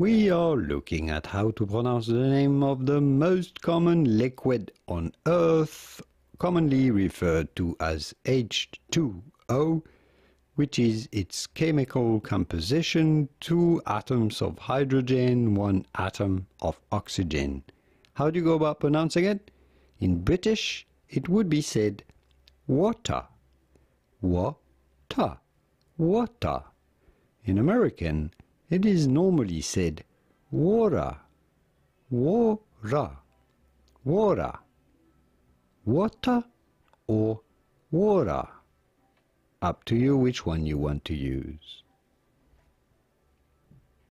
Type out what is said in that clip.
We are looking at how to pronounce the name of the most common liquid on Earth, commonly referred to as H2O, which is its chemical composition, two atoms of hydrogen, one atom of oxygen. How do you go about pronouncing it? In British, it would be said water, water, water. In American, it is normally said wara, wara, wara, water or wara. Up to you which one you want to use.